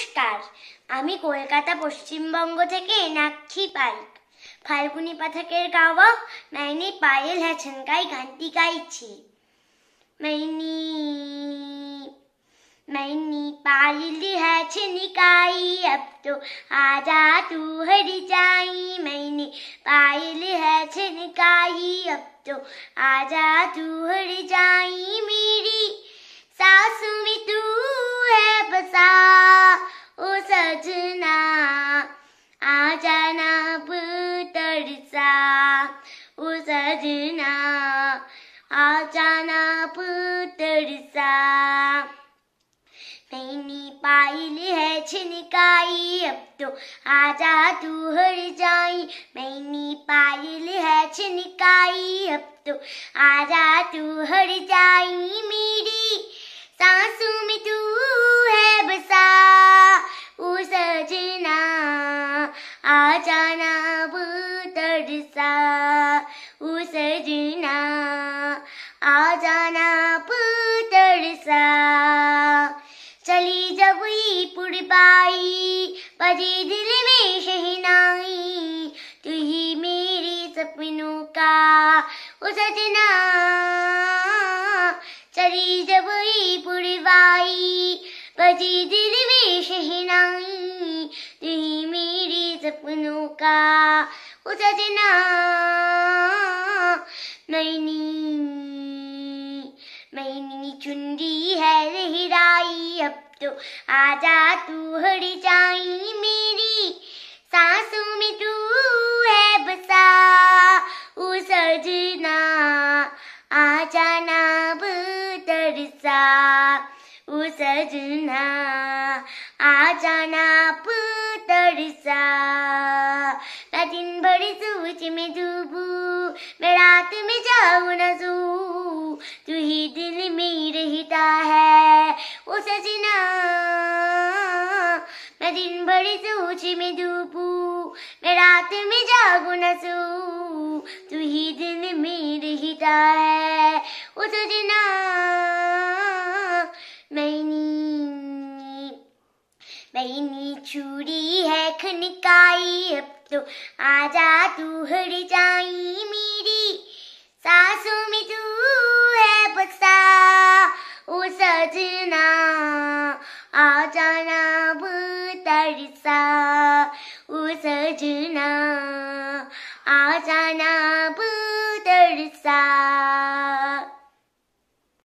নমস্কার আমি কলকাতা পশ্চিমবঙ্গ থেকে এনাক্ষী পাইক ফাল্গুনি পাঠকের গাওয়া মাইনি পায়েল গাই গানটি গাইছি মাইনি মাইনি पाली लिया গাই अब তো আজা তু হরি যাই মাইনি पायल है গাই अब তো আজা তু হরি যাই মেরি सजना आ जाना पुतरसा मैंने पाइल है छिनकाई अब तो आजा तू हर जाई मैनी पाइल है छिनकाई अब तो आजा तू हर जाई मेरी सांसों में तू है बसा ओ सजना आ जाना सा बजे दिल में शहनाई तू ही मेरे सपनों का ओ सजना चली जब ही पुरवाई बजे दिल में शहनाई तु ही मेरे सपनों का ओ सजना मैनी मैनी चुनरी है लहरा तो आजा तू हड़ी जाई मेरी सांसों में तू है बसा ओ सजना आजा ना बरसा ओ सजना आजा ना बरसा दिन भर सोच में डूबू मैं रात में जाऊ ना में डूबू मैं रात में जागू न सू तू ही दिन में रहता है उस दिन मैनी मैंने छुरी है खनिकाई अब तो आजा तू हर जाई मेरी सासों में तू तरिसा उ सजना आसना